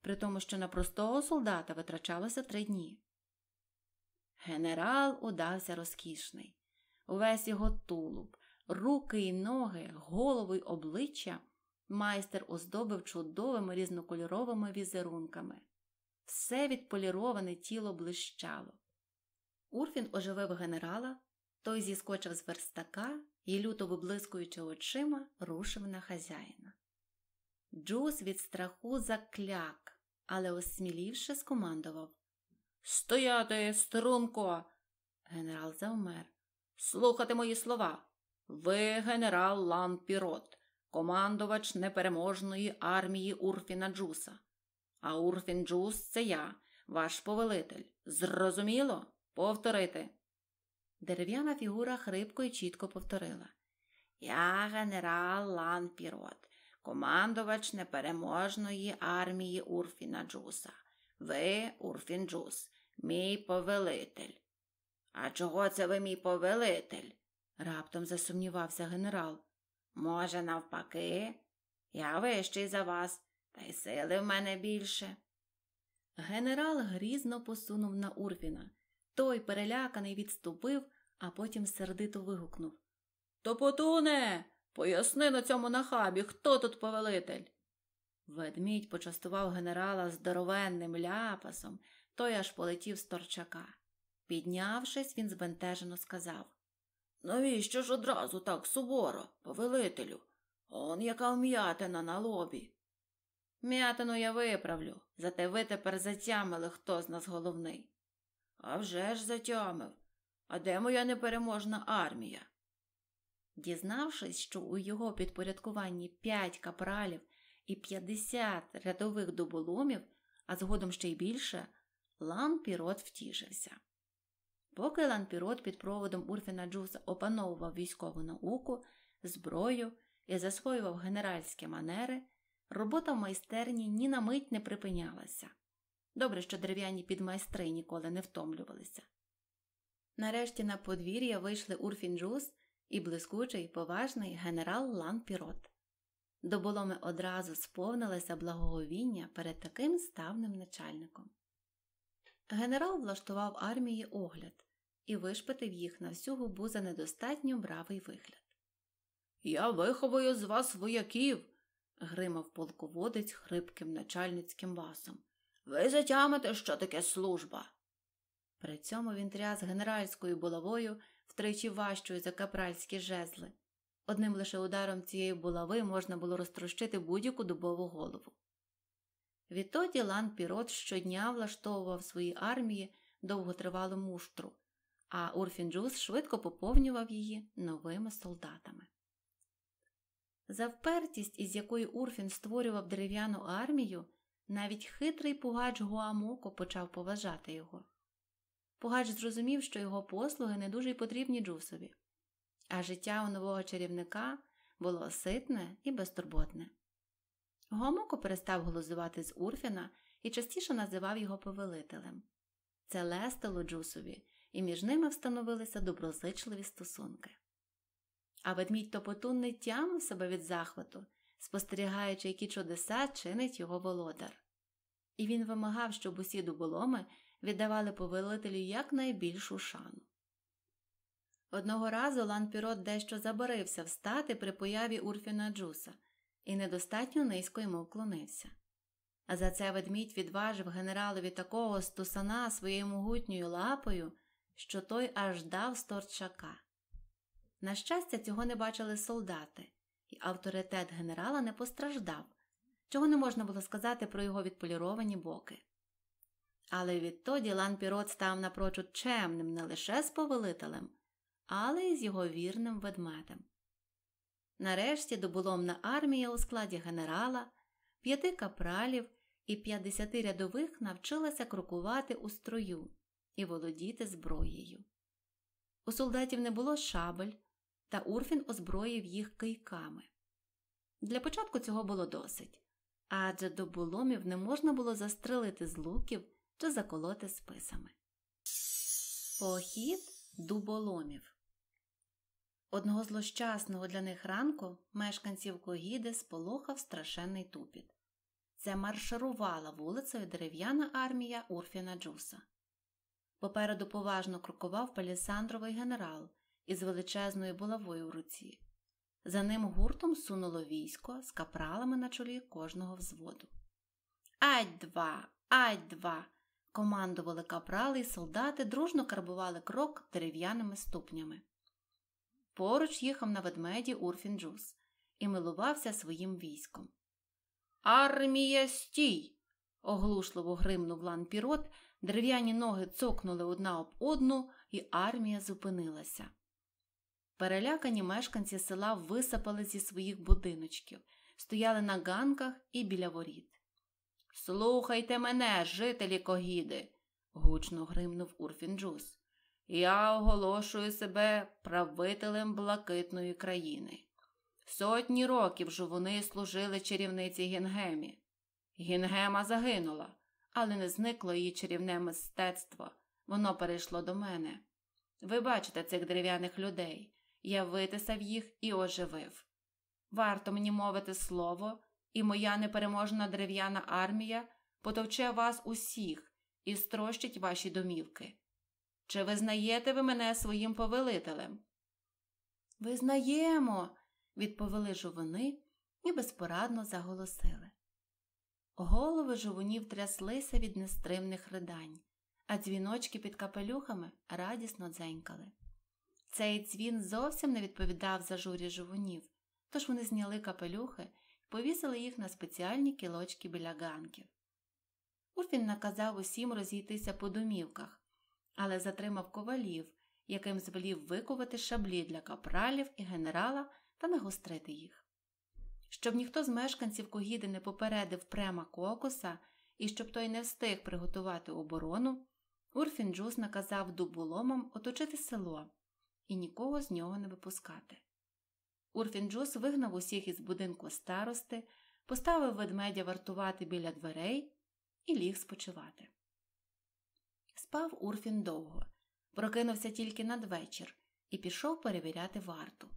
при тому, що на простого солдата витрачалося три дні. Генерал удався розкішний. Увесь його тулуб, руки й ноги, голову й обличчя майстер оздобив чудовими різнокольоровими візерунками. Все відполіроване тіло блищало. Урфін оживив генерала, той зіскочив з верстака і, люто виблискуючи очима, рушив на хазяїна. Джус від страху закляк, але осмілівши скомандував. Стояти, струнко! Генерал завмер. Слухати мої слова. Ви генерал лан пірот, командувач непереможної армії Урфіна Джуса. А Урфін Джус це я, ваш повелитель. Зрозуміло? Повторити. Дерев'яна фігура хрипко і чітко повторила. Я генерал Лан Пірот, командувач непереможної армії Урфіна Джуса. Ви, Урфін Джус, мій повелитель. А чого це ви мій повелитель? раптом засумнівався генерал. Може, навпаки, я вищий за вас, та й сили в мене більше. Генерал грізно посунув на Урфіна. Той, переляканий, відступив, а потім сердито вигукнув Топотуне, Поясни на цьому нахабі, хто тут повелитель. Ведмідь почастував генерала здоровенним ляпасом, той аж полетів з торчака. Піднявшись, він збентежено сказав Навіщо ж одразу так суворо, повелителю? Он яка вм'ятина на лобі. М'ятину я виправлю, зате ви тепер затямили, хто з нас головний. «А вже ж затямив. А де моя непереможна армія? Дізнавшись, що у його підпорядкуванні 5 капралів і 50 рядових дуболомів, а згодом ще й більше, Ланпірот втішився. Поки Ланпірот під проводом Урфіна Джуса опановував військову науку, зброю і засвоював генеральські манери, робота в майстерні ні на мить не припинялася. Добре, що дерев'яні підмайстри ніколи не втомлювалися. Нарешті на подвір'я вийшли Урфін Джус і блискучий поважний генерал Лан Пірот. До Боломи одразу сповнилося благоговіння перед таким ставним начальником. Генерал влаштував армії огляд і вишпитив їх на всю губу за недостатньо бравий вигляд. Я виховую з вас вояків. гримав полководець хрипким начальницьким басом. Ви затямите, що таке служба. При цьому він тряс генеральською булавою втричі важчою за капральські жезли. Одним лише ударом цієї булави можна було розтрощити будь-яку дубову голову. Відтоді Лан Пірот щодня влаштовував своїй армії довготривалу муштру, а Урфін Джус швидко поповнював її новими солдатами. За впертість, із якої Урфін створював дерев'яну армію, навіть хитрий пугач Гуамоко почав поважати його. Пугач зрозумів, що його послуги не дуже й потрібні Джусові, а життя у нового чарівника було ситне і безтурботне. Гомоко перестав глузувати з Урфіна і частіше називав його повелителем. Це лестило Джусові, і між ними встановилися доброзичливі стосунки. А ведмідь топотун не тямив себе від захвату, спостерігаючи, які чудеса чинить його володар. І він вимагав, щоб усі дуболоми віддавали повелителю якнайбільшу шану. Одного разу Ланпірот дещо заборився встати при появі Урфіна Джуса і недостатньо низько йому вклонився. А за це ведмідь відважив генералові такого стусана своєю могутньою лапою, що той аж дав сторчака. На щастя, цього не бачили солдати, і авторитет генерала не постраждав, чого не можна було сказати про його відполіровані боки. Але відтоді Лан Пірот став напрочуд чемним не лише з повелителем, але й з його вірним ведмедем. Нарешті добуломна армія у складі генерала, п'яти капралів і п'ятдесяти рядових навчилася крокувати у строю і володіти зброєю. У солдатів не було шабель, та Урфін озброїв їх кийками. Для початку цього було досить адже добуломів не можна було застрелити з луків чи заколоти списами. Похід дуболомів. Одного злощасного для них ранку мешканців когіди сполохав страшенний тупіт. Це марширувала вулицею дерев'яна армія Урфіна Джуса. Попереду поважно крокував палісандровий генерал із величезною булавою в руці. За ним гуртом сунуло військо з капралами на чолі кожного взводу. Ать два, ать два! Командували капрали і солдати, дружно карбували крок дерев'яними ступнями. Поруч їхав на ведмеді Урфін Джус і милувався своїм військом. Армія стій! оглушливо гримнув лан пірот, дерев'яні ноги цокнули одна об одну, і армія зупинилася. Перелякані мешканці села висипали зі своїх будиночків, стояли на ганках і біля воріт. Слухайте мене, жителі когіди, гучно гримнув Урфінджус. Я оголошую себе правителем блакитної країни. Сотні років жовуни служили чарівниці Гінгемі. Гінгема загинула, але не зникло її чарівне мистецтво. Воно перейшло до мене. Ви бачите цих дерев'яних людей. Я витисав їх і оживив. Варто мені мовити слово, і моя непереможна дерев'яна армія потовче вас усіх і строщить ваші домівки. Чи визнаєте ви мене своїм повелителем? Визнаємо, відповіли жовуни і безпорадно заголосили. Голови жовунів тряслися від нестримних ридань, а дзвіночки під капелюхами радісно дзенькали. Цей дзвін зовсім не відповідав за журі жовунів, тож вони зняли капелюхи повісили їх на спеціальні кілочки біля ганків. Урфін наказав усім розійтися по домівках, але затримав ковалів, яким звелів викувати шаблі для капралів і генерала та нагострити їх. Щоб ніхто з мешканців когіди не попередив према кокоса і щоб той не встиг приготувати оборону, Урфін Джус наказав дуболомам оточити село і нікого з нього не випускати. Урфінджус вигнав усіх із будинку старости, поставив ведмедя вартувати біля дверей і ліг спочивати. Спав Урфін довго, прокинувся тільки надвечір і пішов перевіряти варту.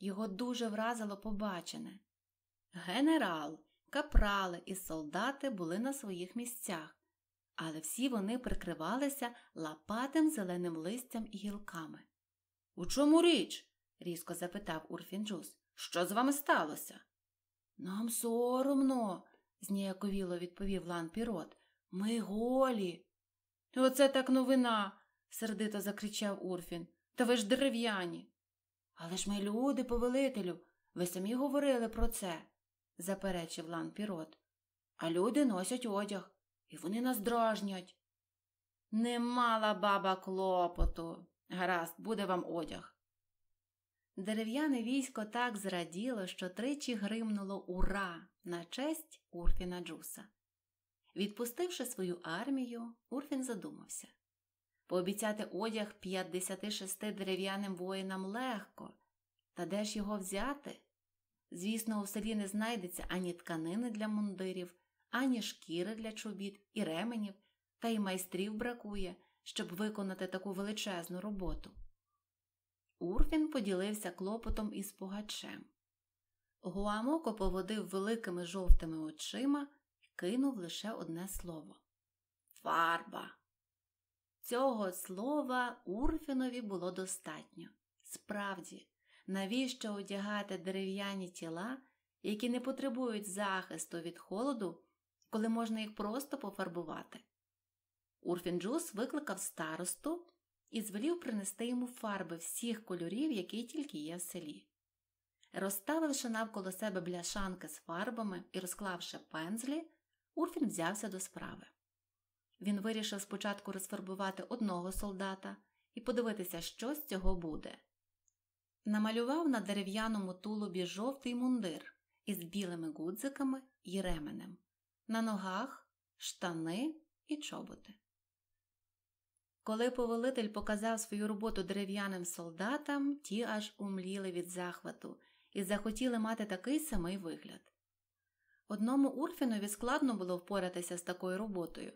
Його дуже вразило побачене. Генерал, капрали і солдати були на своїх місцях, але всі вони прикривалися лапатим зеленим листям і гілками. У чому річ? різко запитав Урфінджус. Що з вами сталося? Нам соромно, зніяковіло відповів Лан Пірот. Ми голі. Оце так новина, сердито закричав Урфін. Та ви ж дерев'яні. Але ж ми люди, повелителю, ви самі говорили про це, заперечив Лан Пірот. А люди носять одяг, і вони нас дражнять. Не мала баба клопоту. Гаразд, буде вам одяг. Дерев'яне військо так зраділо, що тричі гримнуло Ура на честь Урфіна Джуса. Відпустивши свою армію, Урфін задумався пообіцяти одяг 56 дерев'яним воїнам легко, та де ж його взяти? Звісно, у селі не знайдеться ані тканини для мундирів, ані шкіри для чобіт і ременів, та й майстрів бракує, щоб виконати таку величезну роботу. Урфін поділився клопотом із пугачем. Гуамоко поводив великими жовтими очима і кинув лише одне слово фарба. Цього слова Урфінові було достатньо. Справді, навіщо одягати дерев'яні тіла, які не потребують захисту від холоду, коли можна їх просто пофарбувати? Урфін джус викликав старосту і звелів принести йому фарби всіх кольорів, які тільки є в селі. Розставивши навколо себе бляшанки з фарбами і розклавши пензлі, Урфін взявся до справи. Він вирішив спочатку розфарбувати одного солдата і подивитися, що з цього буде. Намалював на дерев'яному тулубі жовтий мундир із білими гудзиками і ременем, на ногах штани і чоботи. Коли повелитель показав свою роботу дерев'яним солдатам, ті аж умліли від захвату і захотіли мати такий самий вигляд. Одному Урфінові складно було впоратися з такою роботою,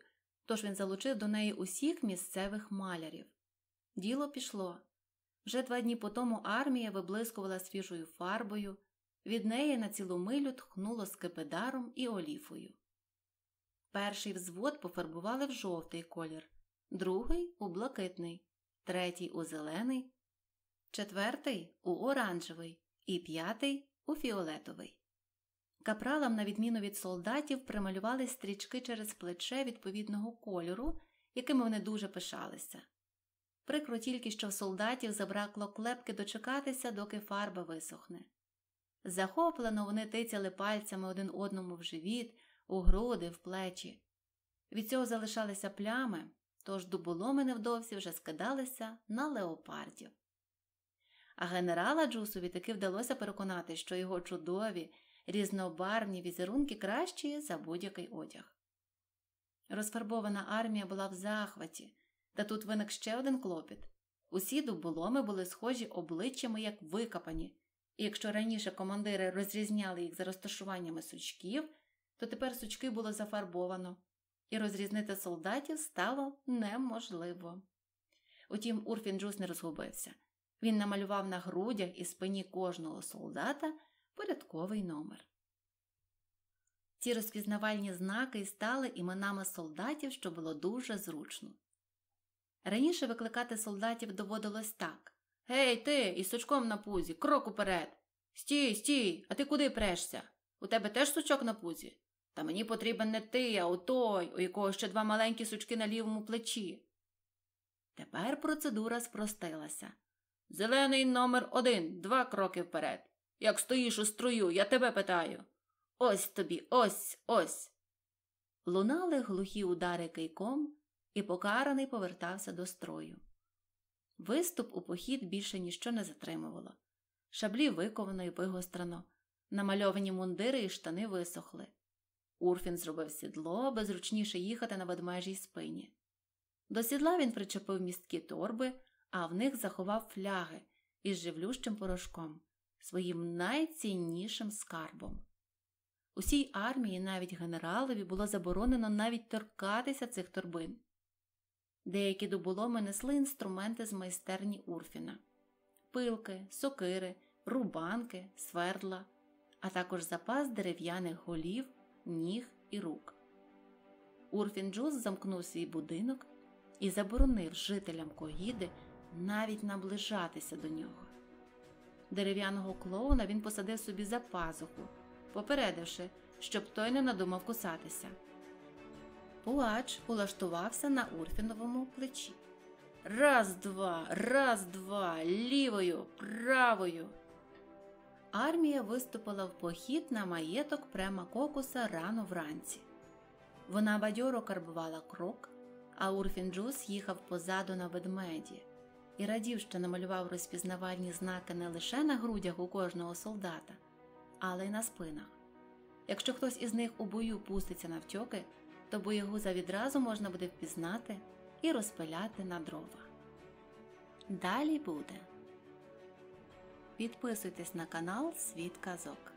тож він залучив до неї усіх місцевих малярів. Діло пішло. Вже два дні по тому армія виблискувала свіжою фарбою, від неї на цілу милю тхнуло скипидаром і оліфою. Перший взвод пофарбували в жовтий колір другий у блакитний, третій у зелений, четвертий у оранжевий і п'ятий у фіолетовий. Капралам, на відміну від солдатів, прималювали стрічки через плече відповідного кольору, якими вони дуже пишалися. Прикро тільки що в солдатів забракло клепки дочекатися, доки фарба висохне. Захоплено вони тицяли пальцями один одному в живіт, у груди, в плечі. Від цього залишалися плями, Тож дуболоми невдовзі вже скидалися на леопардів. А генерала Джусові таки вдалося переконати, що його чудові, різнобарвні візерунки кращі за будь-який одяг. Розфарбована армія була в захваті, та тут виник ще один клопіт усі дуболоми були схожі обличчями як викопані, і якщо раніше командири розрізняли їх за розташуваннями сучків, то тепер сучки було зафарбовано і розрізнити солдатів стало неможливо. Утім, Урфін Джус не розгубився. Він намалював на грудях і спині кожного солдата порядковий номер. Ці розпізнавальні знаки і стали іменами солдатів, що було дуже зручно. Раніше викликати солдатів доводилось так Гей, ти, із сучком на пузі, крок уперед. Стій, стій, а ти куди прешся? У тебе теж сучок на пузі? Та мені потрібен не ти, а отой, у якого ще два маленькі сучки на лівому плечі. Тепер процедура спростилася. Зелений номер один, два кроки вперед. Як стоїш у струю, я тебе питаю. Ось тобі, ось, ось. Лунали глухі удари кийком, і покараний повертався до строю. Виступ у похід більше ніщо не затримувало. Шаблі виковано і вигострено, намальовані мундири і штани висохли. Урфін зробив сідло, аби зручніше їхати на ведмежій спині. До сідла він причепив місткі торби, а в них заховав фляги із живлющим порошком, своїм найціннішим скарбом. Усій армії, навіть генералові, було заборонено навіть торкатися цих торбин. Деякі дуболоми несли інструменти з майстерні Урфіна пилки, сокири, рубанки, свердла, а також запас дерев'яних голів ніг і рук. Урфін Урфінджус замкнув свій будинок і заборонив жителям когіди навіть наближатися до нього. Дерев'яного клоуна він посадив собі за пазуху, попередивши, щоб той не надумав кусатися. Пуач улаштувався на урфіновому плечі. Раз, два, раз, два, лівою, правою армія виступила в похід на маєток према кокуса рано вранці. Вона бадьоро карбувала крок, а Урфінджус їхав позаду на ведмеді і радів, що намалював розпізнавальні знаки не лише на грудях у кожного солдата, але й на спинах. Якщо хтось із них у бою пуститься на втьоки, то боєгуза відразу можна буде впізнати і розпиляти на дрова. Далі буде. Підписуйтесь на канал Світ Казок.